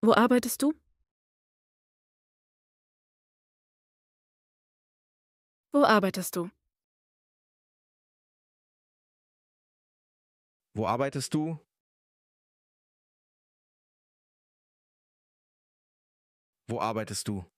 Wo arbeitest du? Wo arbeitest du? Wo arbeitest du? Wo arbeitest du?